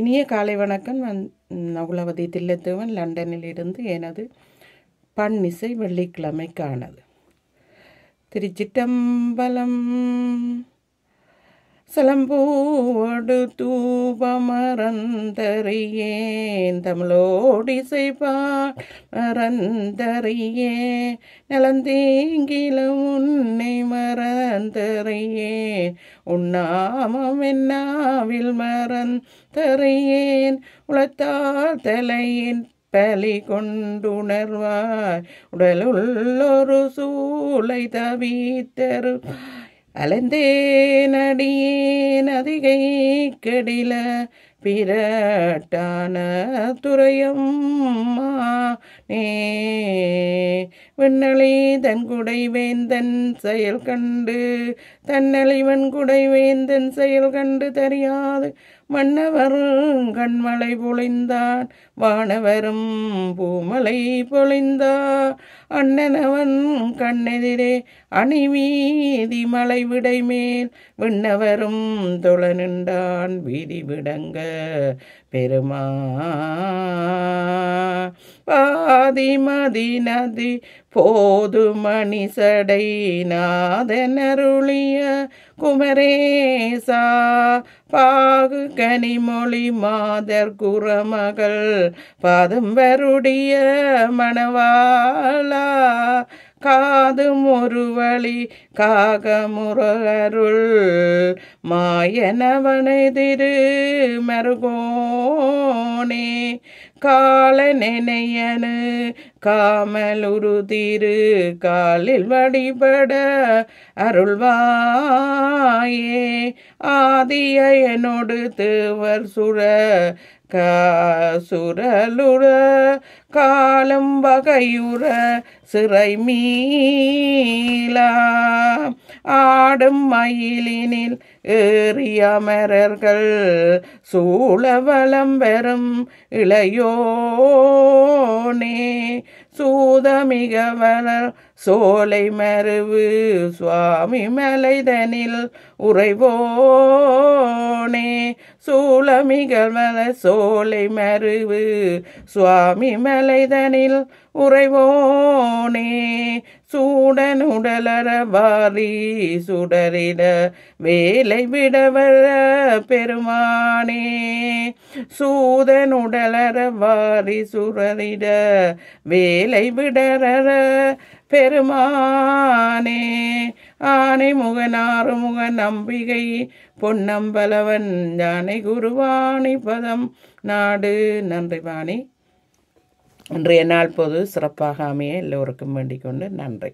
இனிய காலை வணக்கம் நான் அகுலவதி தில்லத்துவன் லண்டனில் இருந்து எனது பன்னிசை வெள்ளிக்கிழமைக்கானது திருச்சிட்டம்பலம் சலம்போடு தூபமறந்தறியேன் தமிழோடிசைபா மறந்தறியே நலந்தேங்கில உன்னை மறந்தறையேன் உண்ணாமம் என்னாவில் மறந்தறையேன் உளத்தால் தலையின் பலி கொண்டுணர்வாய் உடலுள்ளொரு சூளை தவித்தருவாய் அலந்தேனடியேன் அதிகை கடில பிறட்டான துறையம்மா விண்ணலை தன்குடை வேந்தன் செயல் கண்டு தன்னலைவன் குடை வேந்தன் செயல் கண்டு தெரியாது மன்னவர் கண்மலை பொழிந்தான் வானவரும் பூமலை பொழிந்தா அண்ணனவன் கண்ணெதிரே அணிவீதி மலை விடைமேல் விண்ணவரும் தொழ நின்றான் வீதி விடங்க பெருமா பாதிமதி நதி போது மணிசடை நாதனருளிய குமரேசா பாகு கனிமொழி மாதர் குரமகள் பாதம்பருடைய மணவாளா காது முருவழி காகமுருகருள் மாயனவனை திரு மருகோனே கால நினையனு காமலுரு திரு காலில் வழிபட அருள்வாயே ஆதியனோடு தேவர் சுர சுரலுற காலம் வகையுற சிறை மீளா ஆடும் மயிலினில் ஏறிய மரர்கள் சூழவளம் பெறும் இளையோனே சூதமிக வளர் சோலை மருவு சுவாமி மலைதனில் உறைவோ சோனே சூளமிகழ்வல சோலை மருவு சுவாமி மலைதனில் உறைவோனே சூடன் சூடனுடலர வாரி சுடரிட வேலை விடவர பெருமானே சூதன் சூதனுடலர வாரி சுடரிட வேலை விடற பெருமானே ஆனை முகனாறு முக நம்பிகை பொன்னம்பலவன் யானை குருவாணி பதம் நாடு நன்றி வாணி இன்றைய நாள் பொது சிறப்பாக அமைய எல்லோருக்கும் வேண்டிக் கொண்டு நன்றி